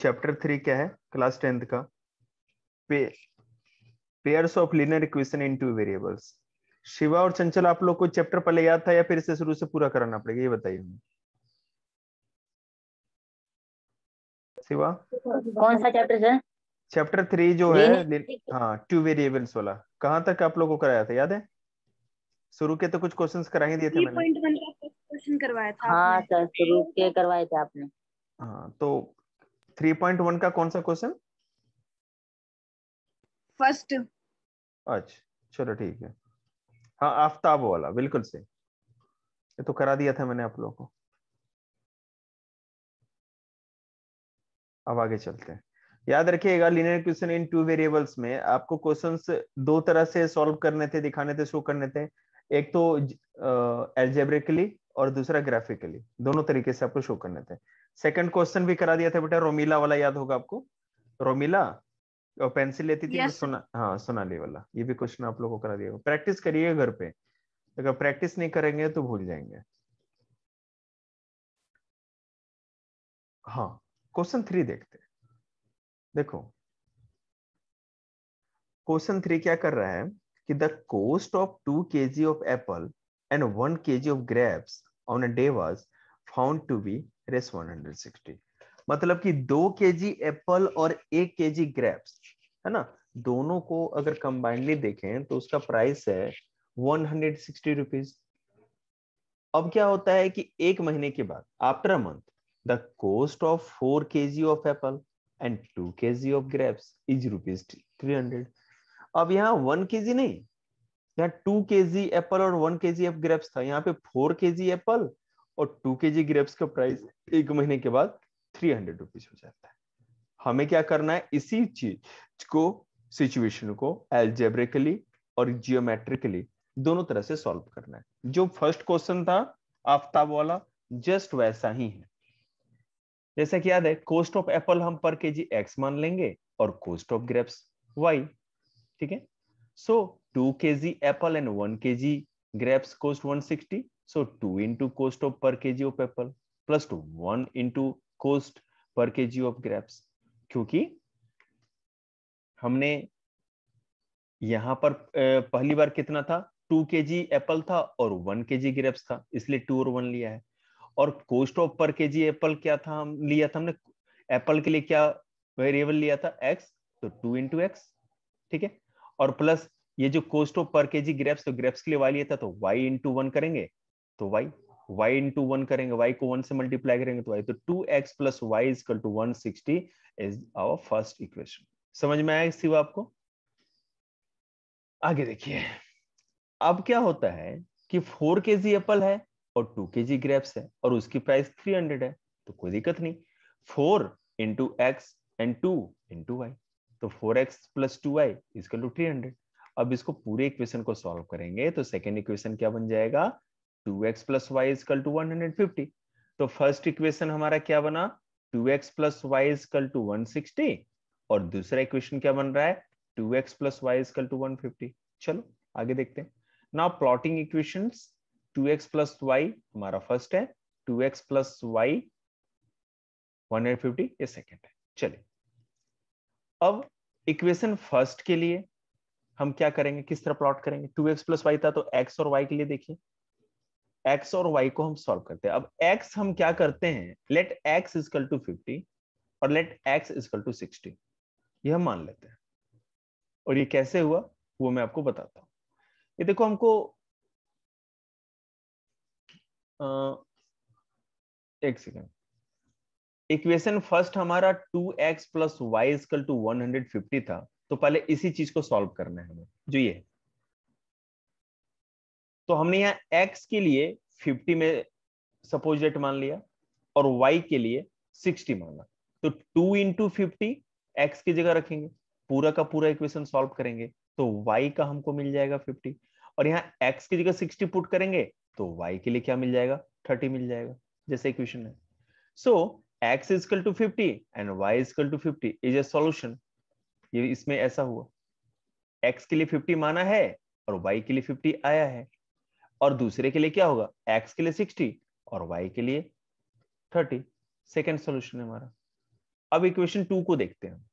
Chapter three क्या है class tenth का pairs of linear equation in two variables Shiva और चंचल आप लोग को चैप्टर पहले याद था या फिर इसे शुरू से पूरा कराना पड़ेगा ये बताइए शिवा कौन सा चैप्टर है चैप्टर थ्री जो है हाँ टू वेरिएबल्स वाला कहाँ तक आप लोग को कराया था याद है शुरू के तो कुछ क्वेश्चंस करा ही दिए थे मैंने करवाया था हाँ सर शुरू के करवाए थे आपने हाँ तो थ्री पॉइंट वन का कौन सा क्वेश्चन फर्स्ट अच्छा चलो ठीक है हाँ आफ्ताब वाला बिल्कुल सही ये तो करा दिया था मैंने आप लोगों को अब आगे चलते हैं याद रखिएगा linear question in two variables में आपको क्वेश्चंस दो तरह से सॉल्व करने थे दिखाने थे शो करने थे एक तो एल्जेब्रिकली और दूसरा ग्राफिकली दोनों तरीके से आपको शो करने थे सेकंड क्वेश्चन भी करा दिया था बेटा रोमिला वाला याद होगा आपको रोमिला और पेंसिल लेती थी yes. सुना हाँ सोनाली वाला ये भी क्वेश्चन आप लोगों को करा दिया प्रैक्टिस करिए घर पे अगर प्रैक्टिस नहीं करेंगे तो भूल जाएंगे हाँ क्वेश्चन थ्री देखते देखो क्वेश्चन थ्री क्या कर रहा है कि the coast of two K G of apple and one K G of grapes on a day was found to be रेस 160 मतलब कि दो के जी एप्पल और एक के जी ग्रेप्स है ना दोनों को अगर कंबाइंडली देखें तो उसका प्राइस है 160 हंड्रेड अब क्या होता है कि एक महीने के बाद after a month the cost of four K G of apple and two K G of grapes is rupees three hundred अब यहाँ वन के जी नहीं टू के जी एप्पल और one K G of grapes था यहाँ पे four K जी Apple और to K G grapes का price एक महीने के बाद थ्री हंड्रेड रुपीज हो जाता है हमें क्या करना है इसी चीज को सिचुएशन को एल्जेब्रिकली और जियोमेट्रिकली दोनों तरह से सॉल्व करना है जो फर्स्ट क्वेश्चन था आफ्ताब वाला जस्ट वैसा ही है जैसे कि याद है कोस्ट ऑफ एप्पल हम पर के जी एक्स मान लेंगे और कोस्ट ऑफ ग्रेप्स वाई ठीक है सो to K ji Apple and one K G grapes cost one sixty So 2 into cost of per kg of apple plus to 1 into cost per kg of grapes. क्योंकि हमने यहां पर पहली बार कितना था to K ji Apple था और one K G grapes था इसलिए टू और वन लिया है और कोस्ट ऑफ पर के जी एप्पल क्या था हम लिया था हमने एप्पल के लिए क्या वेरिएबल लिया था एक्स तो टू इंटू एक्स ठीक है और प्लस ये जो कोस्ट ऑफ पर के जी ग्रेप्स तो ग्रेप्स के लिए वाई लिया था तो वाई इंटू वन करेंगे तो y y into वन करेंगे y को वन से मल्टीप्लाई करेंगे तो y तो two x plus is our first equation समझ में आया सिवा आपको आगे देखिए अब क्या होता है कि फोर के जी एप्पल है और टू के जी ग्रेप्स है और उसकी प्राइस थ्री हंड्रेड है तो कोई दिक्कत नहीं four into x and two into y तो four x plus two y to three hundred अब इसको पूरे इक्वेशन को सॉल्व करेंगे तो सेकेंड इक्वेशन क्या बन जाएगा two x plus y is equal to one hundred fifty तो फर्स्ट इक्वेशन हमारा क्या बना two x plus y is equal to one sixty और दूसरा इक्वेशन क्या बन रहा है two x plus y is equal to one fifty चलो आगे देखते हैं now plotting equation two x plus y हमारा फर्स्ट है two x plus y one hundred fifty ये सेकेंड है चलिए अब इक्वेशन फर्स्ट के लिए हम क्या करेंगे किस तरह प्लॉट करेंगे टू एक्स प्लस वाई था तो एक्स और वाई के लिए देखिए एक्स और वाई को हम सॉल्व करते हैं अब एक्स हम क्या करते हैं let x is equal to fifty और let x is equal to sixty ये हम मान लेते हैं और ये कैसे हुआ वो मैं आपको बताता हूं ये देखो हमको एक सेकेंड इक्वेशन फर्स्ट हमारा 2x x plus y is equal to one था तो पहले इसी चीज को सॉल्व करना है हमें जो ये तो हमने यहाँ एक्स के लिए फिफ्टी में सपोज डेट मान लिया और वाई के लिए सिक्सटी माना तो टू इंटू फिफ्टी एक्स की जगह रखेंगे पूरा का पूरा इक्वेशन सॉल्व करेंगे तो वाई का हमको मिल जाएगा फिफ्टी और यहाँ एक्स की जगह सिक्सटी पुट करेंगे तो वाई के लिए क्या मिल जाएगा थर्टी मिल जाएगा जैसे इक्वेशन है so x is equal to fifty and y is equal to fifty is a solution ये इसमें ऐसा हुआ एक्स के लिए फिफ्टी माना है और वाई के लिए फिफ्टी आया है और दूसरे के लिए क्या होगा x के लिए 60 और y के लिए 30 सेकेंड सोल्यूशन हमारा अब इक्वेशन टू को देखते हैं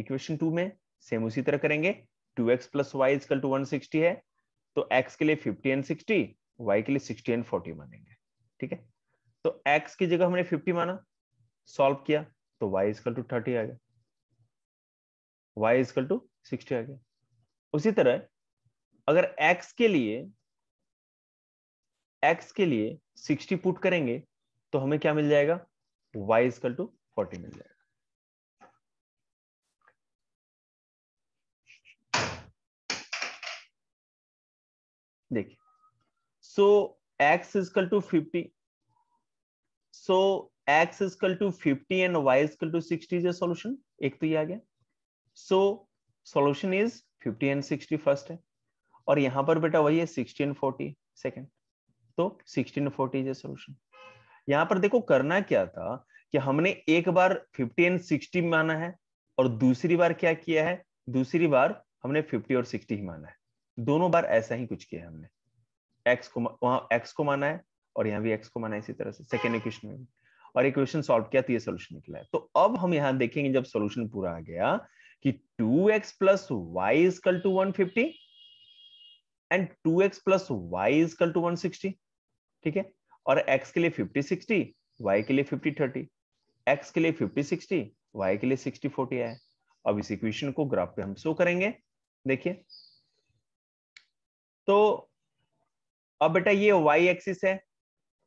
इक्वेशन टू में सेम उसी तरह करेंगे two x plus y is equal to one sixty है तो x के लिए 50 एंड 60 y के लिए 60 एंड 40 मानेंगे ठीक है तो x की जगह हमने 50 माना सॉल्व किया तो वाई इजकल टू थर्टी आ गया वाई इजकल टू सिक्सटी आ गया उसी तरह अगर x के लिए एक्स के लिए सिक्सटी पुट करेंगे तो हमें क्या मिल जाएगा वाई इजकल टू फोर्टी मिल जाएगा देखिए so x is equal to fifty so x is equal to fifty and y is equal to sixty is a solution एक तो ये आ गया so solution is fifty and sixty first है और यहां पर बेटा वही है सिक्सटी एंड फोर्टी सेकेंड तो sixteen forty is a solution यहां पर देखो करना क्या था कि हमने एक बार फिफ्टी एंड सिक्सटी माना है और दूसरी बार क्या किया है दूसरी बार हमने फिफ्टी और सिक्सटी ही माना है दोनों बार ऐसा ही कुछ किया हमने एक्स को वहां एक्स को माना है और यहाँ भी एक्स को माना है इसी तरह से सेकेंड इक्वेशन में और इक्वेशन सॉल्व किया तो ये सोल्यूशन निकला है तो अब हम यहाँ देखेंगे जब सोल्यूशन पूरा आ गया कि two x plus y is equal to one fifty and two x plus y is equal to one sixty ठीक है और x के लिए 50 60 y के लिए 50 30 x के लिए 50 60 y के लिए 60 40 है अब इस इक्वेशन को ग्राफ पे हम शो करेंगे देखिए तो अब बेटा ये y एक्सिस है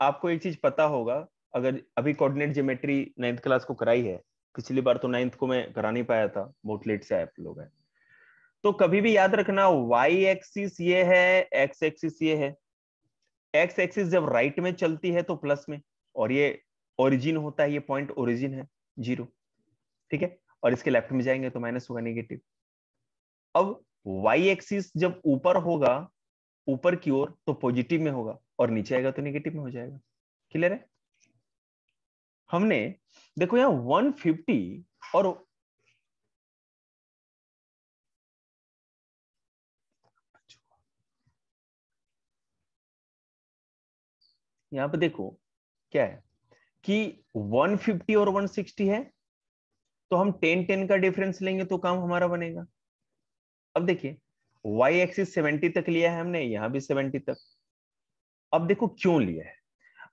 आपको एक चीज पता होगा अगर अभी कोऑर्डिनेट जियोमेट्री नाइन्थ क्लास को कराई है पिछली बार तो नाइन्थ को मैं करा नहीं पाया था बहुत लेट से आप लोग हैं तो कभी भी याद रखना y एक्सिस ये है x एक्सिस ये है एक्स एक्सिस जब राइट में चलती है तो प्लस में और ये ओरिजिन होता है ये पॉइंट ओरिजिन है जीरो ठीक है और इसके लेफ्ट में जाएंगे तो माइनस होगा नेगेटिव अब वाई एक्सिस जब ऊपर होगा ऊपर की ओर तो पॉजिटिव में होगा और नीचे आएगा तो नेगेटिव में हो जाएगा क्लियर है हमने देखो यहां 150 और यहाँ पे देखो क्या है कि 150 और 160 है तो हम 10 10 का डिफरेंस लेंगे तो काम हमारा बनेगा अब देखिए y एक्सिस 70 तक लिया है हमने यहां भी 70 तक अब देखो क्यों लिया है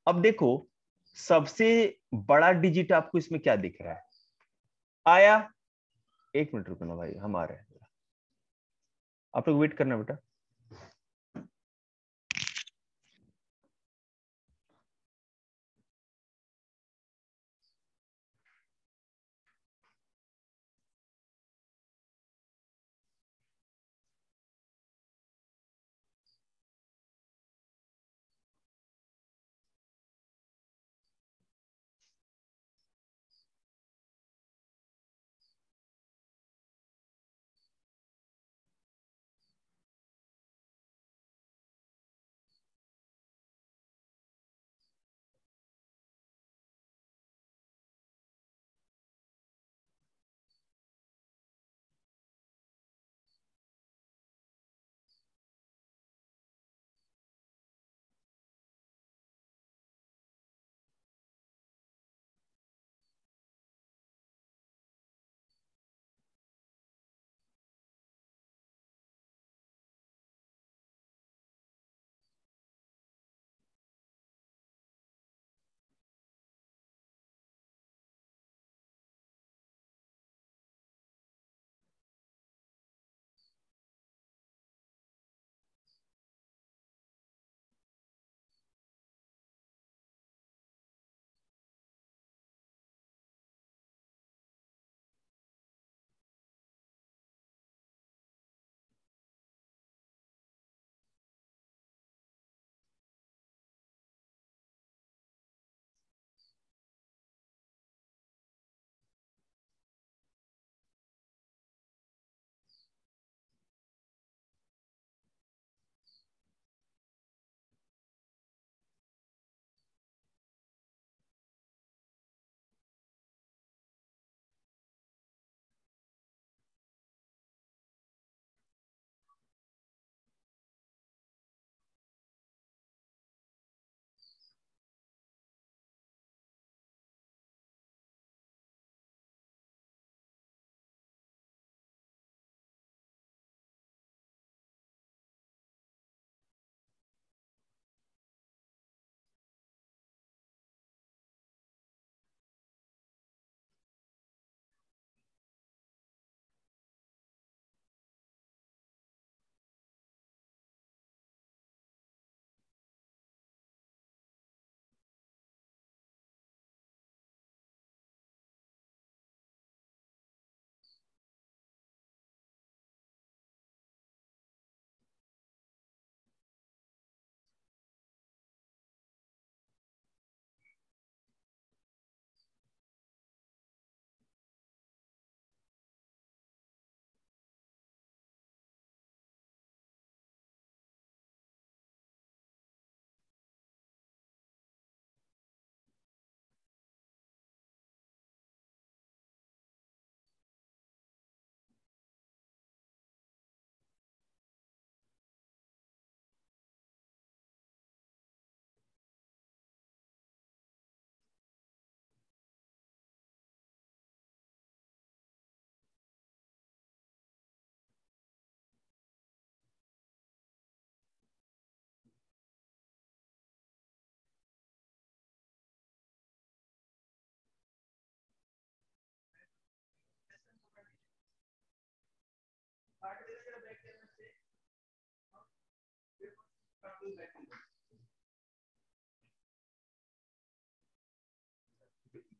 अब देखो सबसे बड़ा डिजिट आपको इसमें क्या दिख रहा है आया एक मिनट रुकना भाई हम आ रहे हैं आप लोग वेट करना बेटा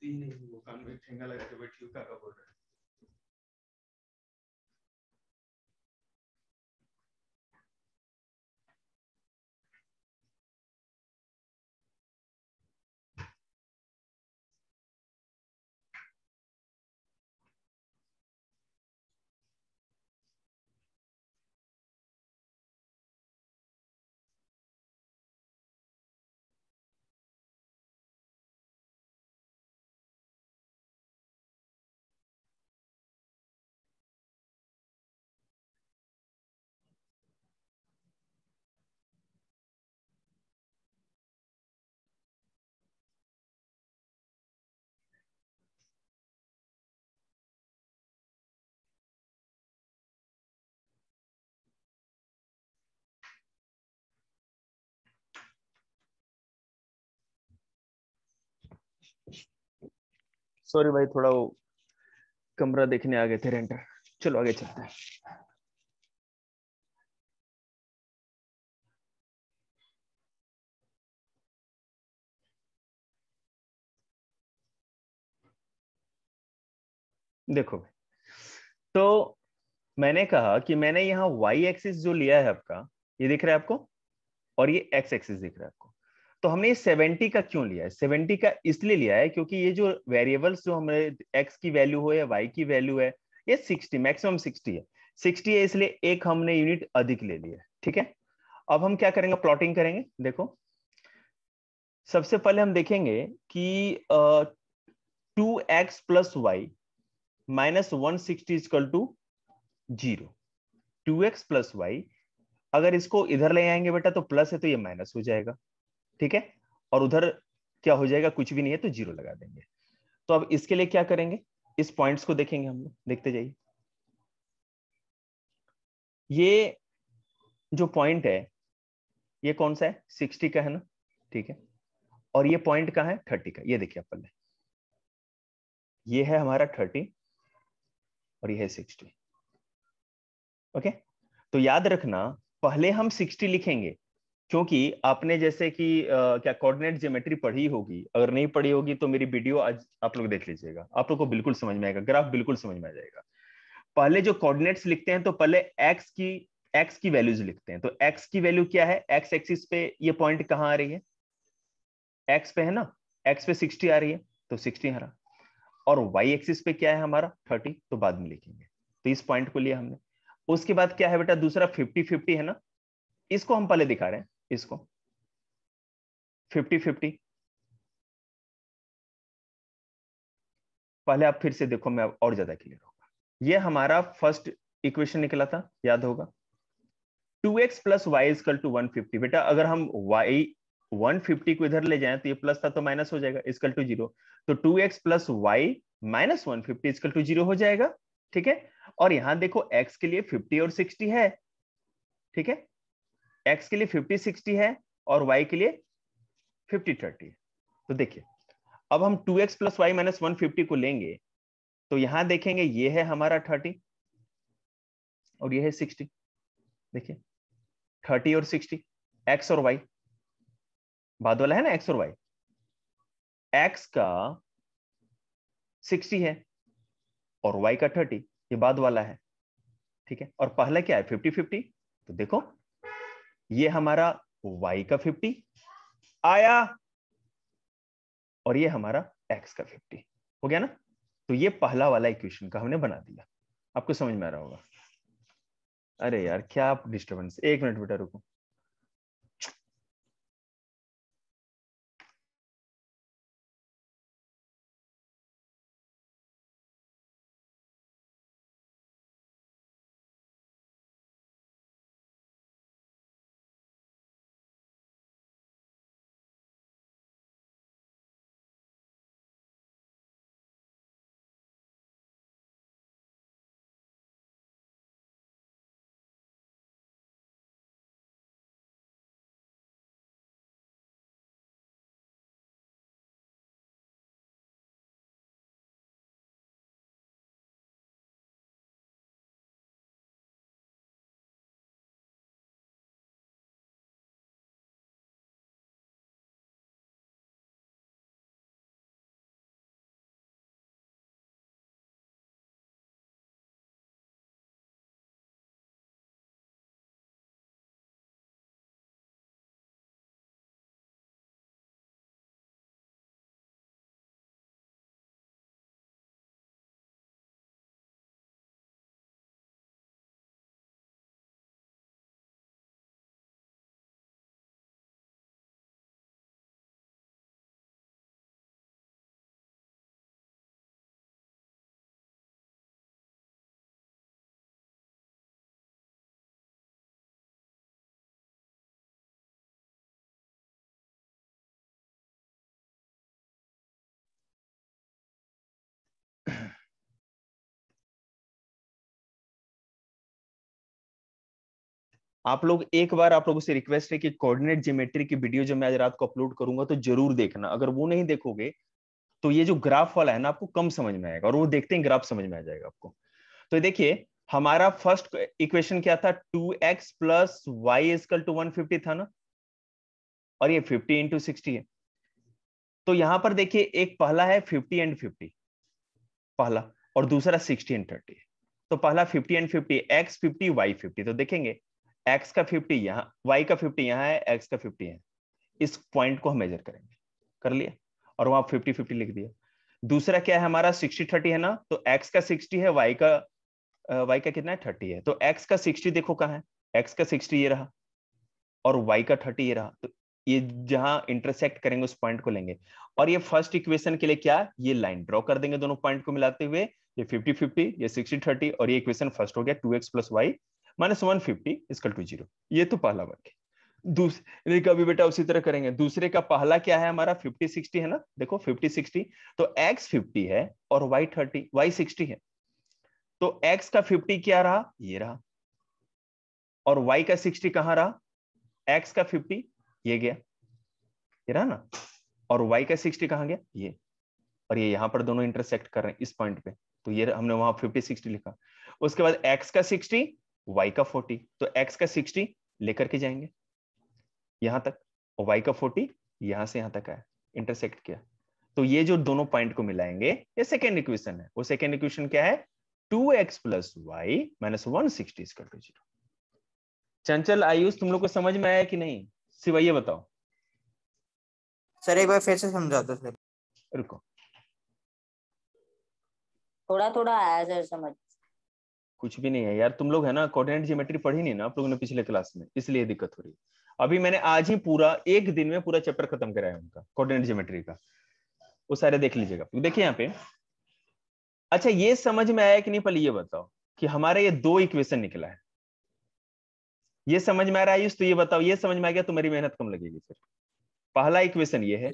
नहीं वो कान में ठेंगा लगा के बैठी हूँ काका बोल रहे सॉरी भाई थोड़ा वो कमरा देखने आ गए थे रेंटर चलो आगे चलते हैं देखो भाई तो मैंने कहा कि मैंने यहां y एक्सिस जो लिया है आपका ये दिख रहा है आपको और ये x एक्सिस दिख रहा है तो हमने ये सेवेंटी का क्यों लिया है सेवेंटी का इसलिए लिया है क्योंकि ये जो वेरिएबल्स जो हमारे एक्स की वैल्यू हो या वाई की वैल्यू है ये सिक्सटी मैक्सिमम सिक्सटी है सिक्सटी है इसलिए एक हमने यूनिट अधिक ले लिया ठीक है अब हम क्या करेंगे प्लॉटिंग करेंगे देखो सबसे पहले हम देखेंगे कि two x plus y minus one sixty is equal to zero two x plus y अगर इसको इधर ले आएंगे बेटा तो प्लस है तो ये माइनस हो जाएगा ठीक है और उधर क्या हो जाएगा कुछ भी नहीं है तो जीरो लगा देंगे तो अब इसके लिए क्या करेंगे इस पॉइंट्स को देखेंगे हम लोग देखते जाइए ये जो पॉइंट है ये कौन सा है सिक्सटी का है ना ठीक है और ये पॉइंट कहा है थर्टी का ये देखिए अपन ने ये है हमारा थर्टी और यह है सिक्सटी ओके तो याद रखना पहले हम सिक्सटी लिखेंगे क्योंकि आपने जैसे कि क्या कोऑर्डिनेट ज्योमेट्री पढ़ी होगी अगर नहीं पढ़ी होगी तो मेरी वीडियो आज आप लोग देख लीजिएगा आप लोग को बिल्कुल समझ में आएगा ग्राफ बिल्कुल समझ में आ जाएगा पहले जो कोऑर्डिनेट्स लिखते हैं तो पहले एक्स की एक्स की वैल्यूज लिखते हैं तो एक्स की वैल्यू क्या है एक्स एक्सिस पे ये पॉइंट कहाँ आ रही है एक्स पे है ना एक्स पे सिक्सटी आ रही है तो सिक्सटी हरा और वाई एक्सिस पे क्या है हमारा थर्टी तो बाद में लिखेंगे तो इस पॉइंट को लिया हमने उसके बाद क्या है बेटा दूसरा फिफ्टी फिफ्टी है ना इसको हम पहले दिखा रहे हैं इसको फिफ्टी फिफ्टी पहले आप फिर से देखो मैं और ज्यादा क्लियर होगा ये हमारा फर्स्ट इक्वेशन निकला था याद होगा 2x x plus y is equal to one बेटा अगर हम y 150 को इधर ले जाए तो ये प्लस था तो माइनस हो जाएगा इजकल टू जीरो तो 2x x plus y minus one fifty is equal to zero हो जाएगा ठीक है और यहां देखो x के लिए 50 और 60 है ठीक है एक्स के लिए फिफ्टी सिक्सटी है और वाई के लिए फिफ्टी थर्टी है तो देखिए अब हम two x plus y minus one fifty को लेंगे तो यहां देखेंगे ये है हमारा थर्टी और ये है सिक्सटी देखिए थर्टी और सिक्सटी एक्स और वाई बाद वाला है ना एक्स और वाई एक्स का सिक्सटी है और वाई का थर्टी ये बाद वाला है ठीक है और पहला क्या है फिफ्टी फिफ्टी तो देखो ये हमारा y का 50 आया और ये हमारा x का 50 हो गया ना तो ये पहला वाला इक्वेशन का हमने बना दिया आपको समझ में आ रहा होगा अरे यार क्या आप डिस्टर्बेंस एक मिनट बेटा रुको आप लोग एक बार आप लोगों से रिक्वेस्ट है कि कोऑर्डिनेट जियोमेट्री की वीडियो जो मैं आज रात को अपलोड करूंगा तो जरूर देखना अगर वो नहीं देखोगे तो ये जो ग्राफ वाला है ना आपको कम समझ में आएगा और वो देखते हैं ग्राफ समझ में आ जाएगा आपको तो देखिए हमारा फर्स्ट इक्वेशन क्या था two x plus y is equal to one fifty था ना और ये फिफ्टी इंटू सिक्सटी है तो यहां पर देखिए एक पहला है फिफ्टी एंड फिफ्टी पहला और दूसरा सिक्सटी एंड थर्टी तो पहला fifty and fifty x fifty y fifty तो देखेंगे x का 50 यहाँ y का 50 यहाँ है x का 50 है इस पॉइंट को हम मेजर करेंगे कर लिया और वहां 50 50 लिख दिया दूसरा क्या है हमारा 60 30 है ना तो x का 60 है y का y का कितना है 30 है तो x का 60 देखो कहाँ है x का 60 ये रहा और y का 30 ये रहा तो ये जहां इंटरसेक्ट करेंगे उस पॉइंट को लेंगे और ये फर्स्ट इक्वेशन के लिए क्या ये लाइन ड्रॉ कर देंगे दोनों पॉइंट को मिलाते हुए ये 50 50 ये 60 30 और ये इक्वेशन फर्स्ट हो गया 2x x plus y minus one fifty is equal to zero ये तो पहला वर्ग है दूसरे का भी बेटा उसी तरह करेंगे दूसरे का पहला क्या है हमारा फिफ्टी सिक्सटी है ना देखो फिफ्टी सिक्सटी तो एक्स फिफ्टी है और वाई थर्टी वाई सिक्सटी है तो एक्स का फिफ्टी क्या रहा ये रहा और वाई का सिक्सटी कहां रहा एक्स का फिफ्टी ये गया ये रहा ना और वाई का सिक्सटी कहां गया ये और ये यहां पर दोनों इंटरसेक्ट कर रहे हैं इस पॉइंट पे तो ये हमने वहां फिफ्टी सिक्सटी लिखा उसके बाद एक्स का सिक्सटी y का 40 तो x का 60 लेकर के जाएंगे यहां तक और y का 40 यहां से यहां तक आया इंटरसेक्ट किया तो ये जो दोनों पॉइंट को मिलाएंगे ये सेकेंड इक्वेशन है वो सेकेंड इक्वेशन क्या है two x plus y minus one sixty to zero Chanchal Ayush तुम लोग को समझ में आया कि नहीं सिवाय ये बताओ सर एक बार फिर से समझा दो तो सर रुको थोड़ा थोड़ा आया सर समझ कुछ भी नहीं है यार तुम लोग है ना कोऑर्डिनेट जियोमेट्री पढ़ी नहीं ना आप लोगों ने पिछले क्लास में इसलिए दिक्कत हो रही है अभी मैंने आज ही पूरा एक दिन में पूरा चैप्टर खत्म कराया उनका कोऑर्डिनेट जियोमेट्री का वो सारे देख लीजिएगा देखिए यहाँ पे अच्छा ये समझ में आया कि नहीं पहले ये बताओ कि हमारा ये दो इक्वेशन निकला है ये समझ में आ रहा है तो ये बताओ ये समझ में आ गया तो मेरी मेहनत कम लगेगी फिर पहला इक्वेशन ये है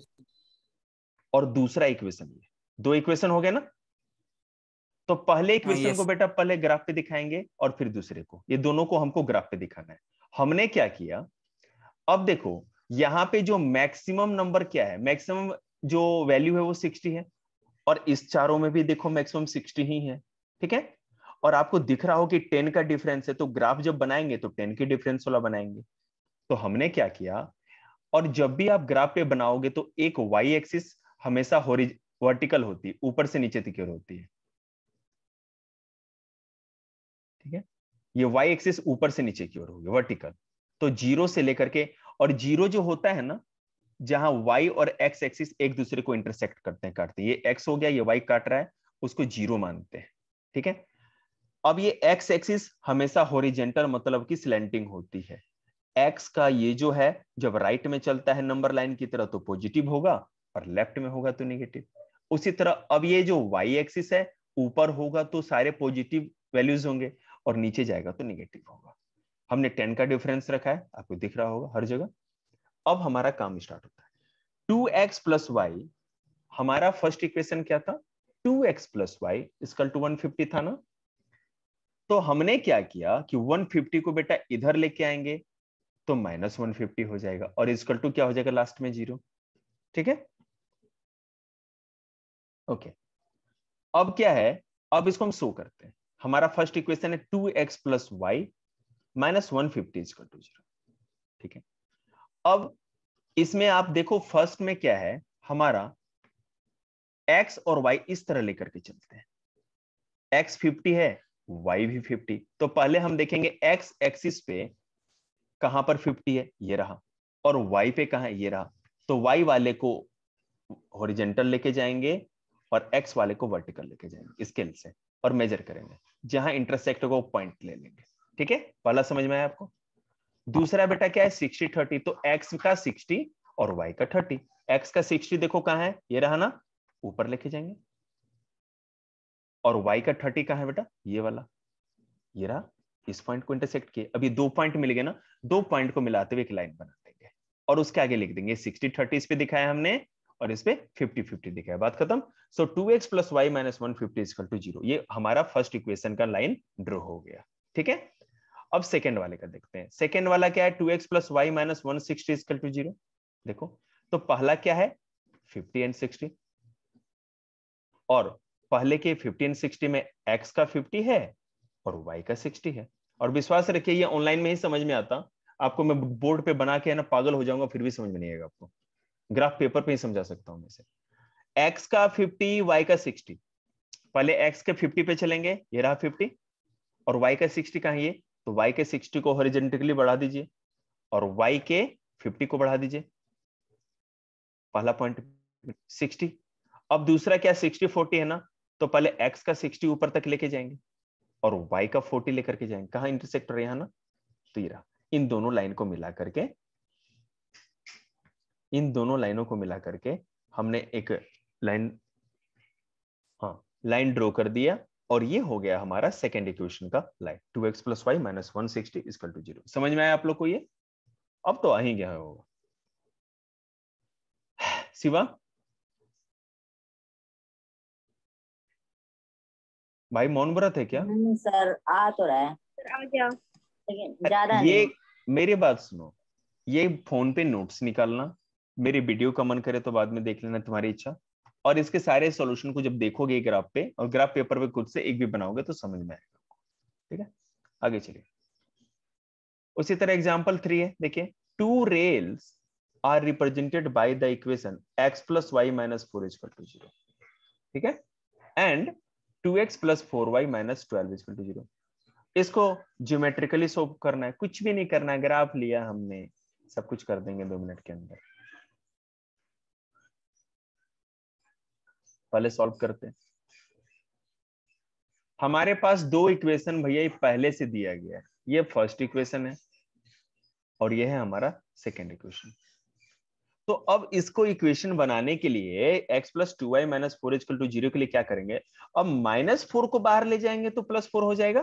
और दूसरा इक्वेशन ये दो इक्वेशन हो गया ना तो पहले एक क्वेश्चन हाँ, को बेटा पहले ग्राफ पे दिखाएंगे और फिर दूसरे को ये दोनों को हमको ग्राफ पे दिखाना है हमने क्या किया अब देखो यहाँ पे जो मैक्सिमम नंबर क्या है मैक्सिमम जो वैल्यू है वो सिक्सटी है और इस चारों में भी देखो मैक्सिमम सिक्सटी ही है ठीक है और आपको दिख रहा हो कि टेन का डिफरेंस है तो ग्राफ जब बनाएंगे तो टेन के डिफरेंस वाला बनाएंगे तो हमने क्या किया और जब भी आप ग्राफ पे बनाओगे तो एक वाई एक्सिस हमेशा वर्टिकल होती है ऊपर से नीचे तक होती है ठीक है ये वाई एक्सिस ऊपर से नीचे की ओर होगी वर्टिकल तो जीरो से लेकर के और जीरो जो होता है ना जहां वाई और एक्स एक्सिस एक दूसरे को इंटरसेक्ट करते हैं काटते हैं ये एक्स हो गया ये वाई काट रहा है उसको जीरो मानते हैं ठीक है अब ये एक्स एक्सिस हमेशा होरिजेंटल मतलब की स्लेंटिंग होती है एक्स का ये जो है जब राइट में चलता है नंबर लाइन की तरह तो पॉजिटिव होगा और लेफ्ट में होगा तो निगेटिव उसी तरह अब ये जो वाई एक्सिस है ऊपर होगा तो सारे पॉजिटिव वैल्यूज होंगे और नीचे जाएगा तो निगेटिव होगा हमने टेन का डिफरेंस रखा है आपको दिख रहा होगा हर जगह अब हमारा काम स्टार्ट होता है टू एक्स प्लस वाई हमारा फर्स्ट इक्वेशन क्या था two x plus y is equal to one fifty था ना तो हमने क्या किया कि 150 को बेटा इधर लेके आएंगे तो माइनस वन हो जाएगा और इसकल टू क्या हो जाएगा लास्ट में जीरो ठीक है ओके अब क्या है अब इसको हम सो करते हैं हमारा फर्स्ट इक्वेशन है two x plus y minus one fifty is to zero ठीक है अब इसमें आप देखो फर्स्ट में क्या है हमारा x और वाई इस तरह लेकर के चलते हैं x 50 है y भी फिफ्टी तो पहले हम देखेंगे एक्स एक्सिस पे कहां पर फिफ्टी है ये रहा और वाई पे कहा है ये रहा तो वाई वाले को हॉरिजेंटल लेके जाएंगे और एक्स वाले को वर्टिकल लेके जाएंगे स्केल से और मेजर करेंगे जहां इंटरसेक्ट होगा वो पॉइंट ले लेंगे ठीक है पहला समझ में आया आपको दूसरा बेटा क्या है सिक्सटी थर्टी तो एक्स का सिक्सटी और वाई का थर्टी एक्स का सिक्सटी देखो कहा है ये रहा ना ऊपर लेके जाएंगे और वाई का थर्टी कहा है बेटा ये वाला ये रहा इस पॉइंट को इंटरसेक्ट किए अभी दो पॉइंट मिल गए ना दो पॉइंट को मिलाते हुए एक लाइन बना देंगे और उसके आगे लिख देंगे सिक्सटी थर्टी इस पर दिखाया हमने और इस पे फिफ्टी फिफ्टी दिखा है बात खत्म so two x plus y minus one fifty is equal to zero हमारा फर्स्ट इक्वेशन का लाइन ड्रो हो गया ठीक है अब सेकेंड वाले का देखते हैं सेकेंड वाला क्या है two x plus y minus one sixty is equal to zero देखो तो पहला क्या है फिफ्टी एंड सिक्सटी और पहले के फिफ्टी एंड सिक्सटी में एक्स का फिफ्टी है और वाई का सिक्सटी है और विश्वास रखिए ये ऑनलाइन में ही समझ में आता आपको मैं बोर्ड पे बना के है ना पागल हो जाऊंगा फिर भी समझ में नहीं आएगा आपको ग्राफ पेपर पे ही समझा सकता हूं मैं इसे एक्स का फिफ्टी वाई का सिक्सटी पहले एक्स के फिफ्टी पे चलेंगे ये रहा फिफ्टी और वाई का सिक्सटी कहा ये तो वाई के सिक्सटी को हॉरिजेंटिकली बढ़ा दीजिए और वाई के फिफ्टी को बढ़ा दीजिए पहला पॉइंट सिक्सटी अब दूसरा क्या सिक्सटी फोर्टी है ना तो पहले x का 60 ऊपर तक लेके जाएंगे और y का 40 लेकर के जाएंगे कहा इंटरसेक्टर यहाँ ना तो ये रहा इन दोनों लाइन को मिला करके इन दोनों लाइनों को मिला करके हमने एक लाइन हाँ लाइन ड्रॉ कर दिया और ये हो गया हमारा सेकेंड इक्वेशन का line two x plus y minus one sixty to zero समझ में आया आप लोग को ये अब तो आ ही गया होगा शिवा भाई मौन व्रत है क्या सर आ तो रहा है आ गया ज्यादा ये मेरी बात सुनो ये फोन पे नोट्स निकालना मेरी वीडियो का मन करे तो बाद में देख लेना तुम्हारी इच्छा और इसके सारे सॉल्यूशन को जब देखोगे ग्राफ पे और ग्राफ पेपर पे खुद से एक भी बनाओगे तो समझ में आएगा ठीक है आगे चलिए उसी तरह एग्जाम्पल थ्री है देखिए two rails are represented by the equation x plus y minus four is equal to zero ठीक है and two x plus four y minus twelve is equal to zero इसको ज्योमेट्रिकली सोल्व करना है कुछ भी नहीं करना है ग्राफ लिया हमने सब कुछ कर देंगे दो मिनट के अंदर पहले सॉल्व करते हैं हमारे पास दो इक्वेशन भैया ये पहले से दिया गया है ये फर्स्ट इक्वेशन है और ये है हमारा सेकेंड इक्वेशन तो अब इसको इक्वेशन बनाने के लिए x plus two y minus four is equal to zero के लिए क्या करेंगे अब माइनस फोर को बाहर ले जाएंगे तो प्लस फोर हो जाएगा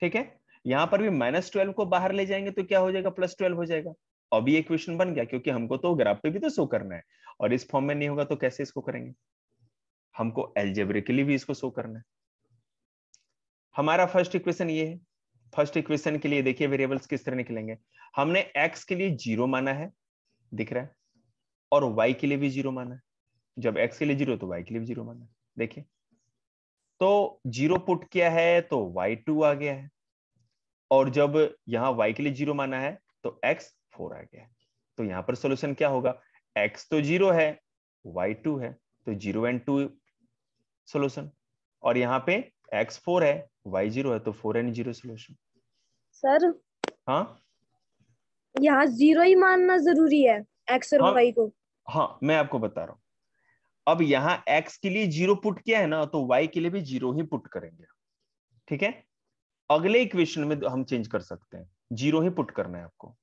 ठीक है यहां पर भी माइनस ट्वेल्व को बाहर ले जाएंगे तो क्या हो जाएगा प्लस ट्वेल्व हो जाएगा अब ये इक्वेशन बन गया क्योंकि हमको तो ग्राफ पे भी तो शो करना है और इस फॉर्म में नहीं होगा तो कैसे इसको करेंगे हमको एल्जेब्रिकली भी इसको शो करना है हमारा फर्स्ट इक्वेशन ये है फर्स्ट इक्वेशन के लिए देखिए वेरिएबल्स किस तरह निकलेंगे हमने एक्स के लिए जीरो माना है दिख रहा है और वाई के लिए भी जीरो माना है जब एक्स के लिए जीरो तो वाई के लिए भी जीरो माना देखिए तो जीरो पुट किया है तो वाई टू आ गया है और जब यहां वाई के लिए जीरो माना है तो एक्स फोर आ गया है तो यहां पर सोल्यूशन क्या होगा एक्स तो जीरो है वाई टू है तो जीरो एंड टू सोल्यूशन और यहाँ पे एक्स फोर है वाई जीरो है तो four and zero solution sir हाँ यहाँ जीरो ही मानना जरूरी है एक्स और वाई हाँ। को हाँ मैं आपको बता रहा हूँ अब यहाँ एक्स के लिए जीरो पुट किया है ना तो वाई के लिए भी जीरो ही पुट करेंगे ठीक है अगले इक्वेशन में हम चेंज कर सकते हैं जीरो ही पुट करना है आपको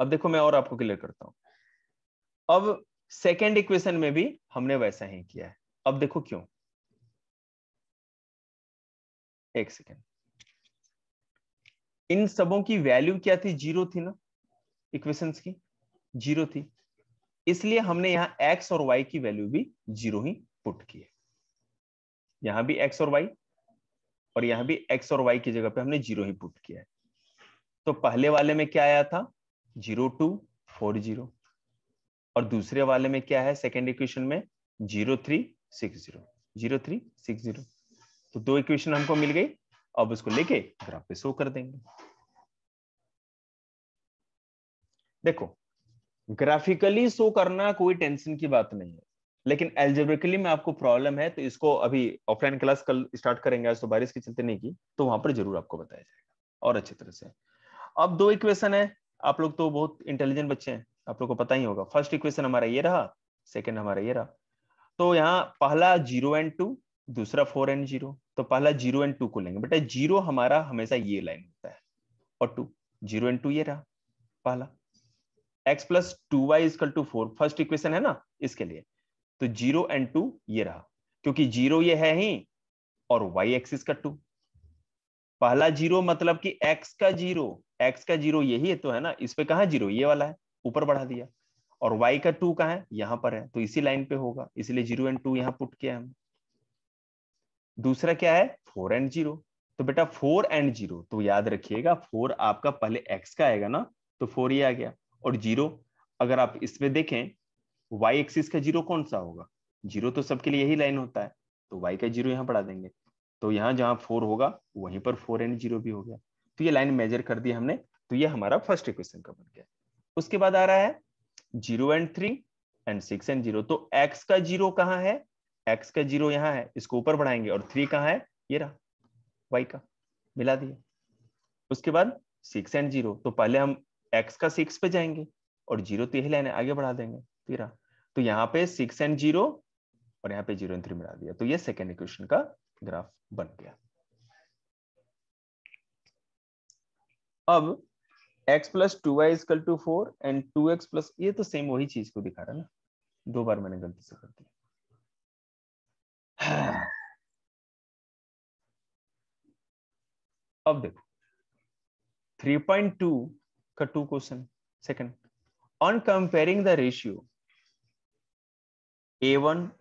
अब देखो मैं और आपको क्लियर करता हूं अब सेकेंड इक्वेशन में भी हमने वैसा ही किया है अब देखो क्यों एक सेकेंड इन सबों की वैल्यू क्या थी जीरो थी ना इक्वेशंस की जीरो थी इसलिए हमने यहां एक्स और वाई की वैल्यू भी जीरो ही पुट की है यहां भी एक्स और वाई और यहां भी एक्स और वाई की जगह पे हमने जीरो ही पुट किया है तो पहले वाले में क्या आया था जीरो टू फोर जीरो और दूसरे वाले में क्या है सेकेंड इक्वेशन में zero three six zero zero three six zero तो दो इक्वेशन हमको मिल गई अब उसको लेके ग्राफ पे शो कर देंगे देखो ग्राफिकली शो करना कोई टेंशन की बात नहीं है लेकिन एल्जेब्रिकली में आपको प्रॉब्लम है तो इसको अभी ऑफलाइन क्लास कल स्टार्ट करेंगे आज तो बारिश की चलते नहीं की तो वहां पर जरूर आपको बताया जाएगा और अच्छी तरह से अब दो इक्वेशन है आप लोग तो बहुत इंटेलिजेंट बच्चे हैं आप लोग को पता ही होगा फर्स्ट इक्वेशन हमारा ये रहा सेकेंड हमारा ये रहा तो यहाँ पहला जीरो एंड टू दूसरा फोर एंड जीरो तो पहला जीरो एंड टू को लेंगे बेटा जीरो हमारा हमेशा ये लाइन होता है और टू जीरो एंड टू ये रहा पहला x plus two y is equal to four first equation है ना इसके लिए तो जीरो एंड टू ये रहा क्योंकि जीरो ये है ही और वाई इज का टू पहला जीरो मतलब कि एक्स का जीरो एक्स का जीरो यही है तो है ना इस पे कहा जीरो ये वाला है ऊपर बढ़ा दिया और y का टू कहा है यहां पर है तो इसी लाइन पे होगा इसलिए जीरो एंड टू यहां पुट किया हम दूसरा क्या है फोर एंड जीरो तो बेटा फोर एंड जीरो तो याद रखिएगा फोर आपका पहले x का आएगा ना तो फोर ही आ गया और जीरो अगर आप इसमें देखें y एक्सिस का जीरो कौन सा होगा जीरो तो सबके लिए यही लाइन होता है तो वाई का जीरो यहाँ पढ़ा देंगे तो यहाँ जहां फोर होगा वहीं पर फोर एंड जीरो भी हो गया तो ये लाइन मेजर कर दी हमने तो ये हमारा फर्स्ट इक्वेशन का बन गया उसके बाद आ रहा है zero and three and six and zero तो एक्स का जीरो कहाँ है एक्स का जीरो यहाँ है इसको ऊपर बढ़ाएंगे और थ्री कहाँ है ये रहा वाई का मिला दिया उसके बाद सिक्स एंड जीरो तो पहले हम एक्स का सिक्स पे जाएंगे और जीरो तो यही लाइन है आगे बढ़ा देंगे तेरा तो यहाँ पे सिक्स एंड जीरो और यहाँ पे जीरो एंड थ्री मिला दिया तो ये सेकेंड इक्वेशन का ग्राफ बन गया अब x plus two y is equal to four and two x plus ये तो सेम वही चीज को दिखा रहा है ना दो बार मैंने गलती से कर दिया अब देखो 3.2 का two question second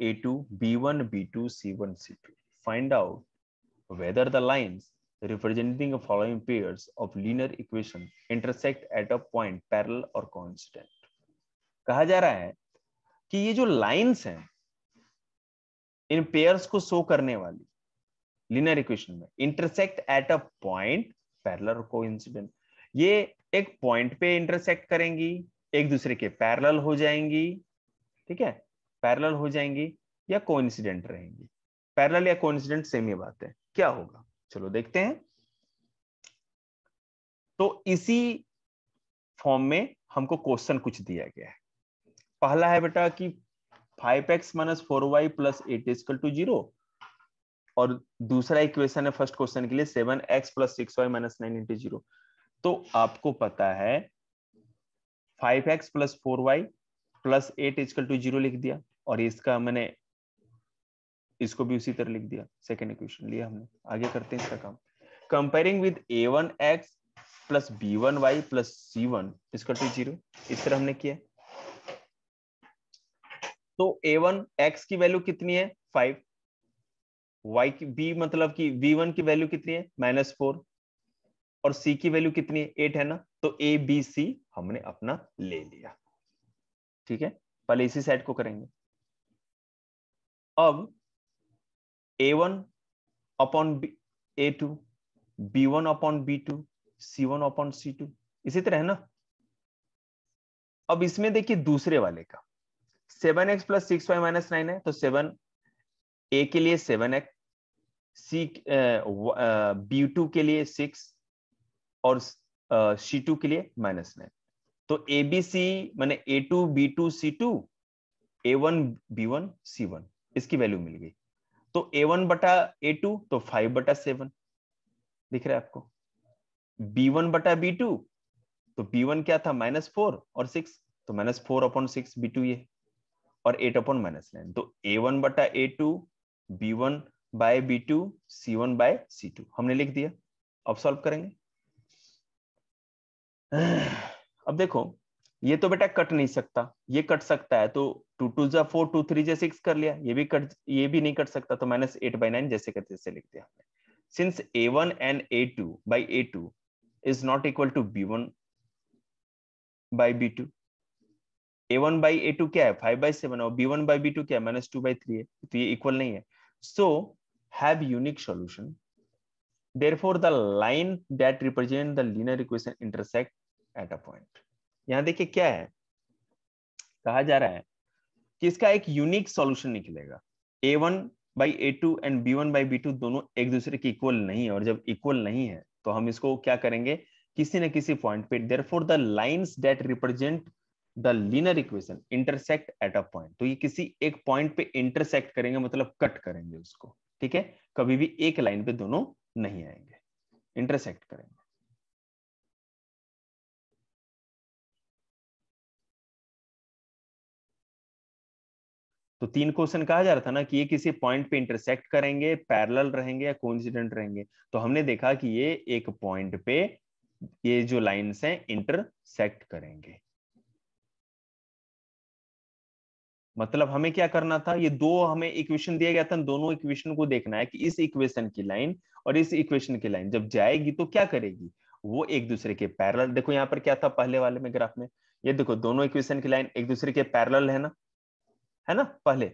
a two b one b two c one c two find out whether the lines representing the following pairs of linear equation intersect at a point parallel or constant. कहा जा रहा है कि ये जो lines हैं इन pairs को show करने वाली लिनियर इक्वेशन में intersect at a point parallel को इंसिडेंट ये एक पॉइंट पे इंटरसेक्ट करेंगी एक दूसरे के पैरल हो जाएंगी ठीक है पैरल हो जाएंगी या कोइंसिडेंट रहेंगी पैरल या कोइंसिडेंट सेम ही बात है क्या होगा चलो देखते हैं तो इसी फॉर्म में हमको क्वेश्चन कुछ दिया गया है पहला है बेटा कि five x minus four y plus eight is equal to zero और दूसरा इक्वेशन है फर्स्ट क्वेश्चन के लिए seven x plus six y minus nine into zero तो आपको पता है five x plus four y plus eight is equal to zero लिख दिया और इसका मैंने इसको भी उसी तरह लिख दिया सेकेंड इक्वेशन लिया हमने आगे करते हैं इसका काम comparing with a one x plus b one y plus c one इसका टू जीरो तो इस तरह हमने किया तो ए वन एक्स की वैल्यू कितनी है फाइव वाई की बी मतलब कि बी वन की वैल्यू कितनी है माइनस फोर और सी की वैल्यू कितनी है एट है ना तो ए बी सी हमने अपना ले लिया ठीक है पहले इसी सेट को करेंगे अब a one upon a two b one upon b two c one upon c two इसी तरह है ना अब इसमें देखिए दूसरे वाले का seven x plus six y minus nine है तो सेवन ए के लिए seven x c b two के लिए सिक्स और सी टू के लिए माइनस नाइन तो ए बी सी मैंने a two b two c two a one b one c one इसकी वैल्यू मिल गई तो ए वन बटा ए टू तो फाइव बटा सेवन दिख रहा है आपको बी वन बटा बी टू तो बी वन क्या था माइनस फोर और सिक्स तो minus four upon six b two ये और एट अपॉन माइनस नाइन तो ए वन बटा a two b one by b two c one by c two हमने लिख दिया अब सॉल्व करेंगे अब देखो ये तो बेटा कट नहीं सकता ये कट सकता है तो टू टू जो फोर टू थ्री जा सिक्स कर लिया ये भी कट ये भी नहीं कट सकता तो माइनस एट बाई नाइन जैसे करते जैसे लिख दिया हमने since a one and a two by a two is not equal to b one by b two a one by a two क्या है फाइव बाई सेवन और b one by b two क्या है minus two by three है तो ये equal नहीं है so have unique solution therefore the line that represent the linear equation intersect at a point यहां देखिए क्या है कहा जा रहा है कि इसका एक यूनिक सॉल्यूशन निकलेगा a one by a two and b one by b two दोनों एक दूसरे के इक्वल नहीं है और जब इक्वल नहीं है तो हम इसको क्या करेंगे किसी न किसी पॉइंट पे therefore the lines that represent the linear equation intersect at a point तो ये किसी एक पॉइंट पे इंटरसेक्ट करेंगे मतलब कट करेंगे उसको ठीक है कभी भी एक लाइन पे दोनों नहीं आएंगे इंटरसेक्ट करेंगे तो तीन क्वेश्चन कहा जा रहा था ना कि ये किसी पॉइंट पे इंटरसेक्ट करेंगे पैरेलल रहेंगे या कोइंसिडेंट रहेंगे तो हमने देखा कि ये एक पॉइंट पे ये जो लाइंस हैं इंटरसेक्ट करेंगे मतलब हमें क्या करना था ये दो हमें इक्वेशन दिया गया था दोनों इक्वेशन को देखना है कि इस इक्वेशन की लाइन और इस इक्वेशन की लाइन जब जाएगी तो क्या करेगी वो एक दूसरे के पैरेलल देखो यहां पर क्या था पहले वाले में ग्राफ में ये देखो दोनों इक्वेशन की लाइन एक दूसरे के पैरेलल है ना है ना पहले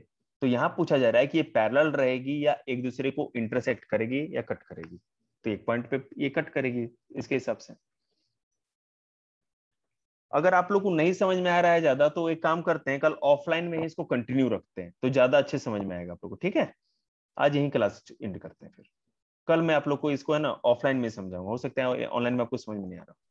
तो यहाँ पूछा जा रहा है कि ये पैरल रहेगी या एक दूसरे को इंटरसेक्ट करेगी या कट करेगी तो एक पॉइंट पे ये कट करेगी इसके हिसाब से अगर आप लोग को नहीं समझ में आ रहा है ज्यादा तो एक काम करते हैं कल ऑफलाइन में ही इसको कंटिन्यू रखते हैं तो ज्यादा अच्छे समझ में आएगा आप लोग को ठीक है आज यही क्लास एंड करते हैं फिर कल मैं आप लोग को इसको है ना ऑफलाइन में समझाऊंगा हो सकता है ऑनलाइन में आपको समझ में नहीं आ रहा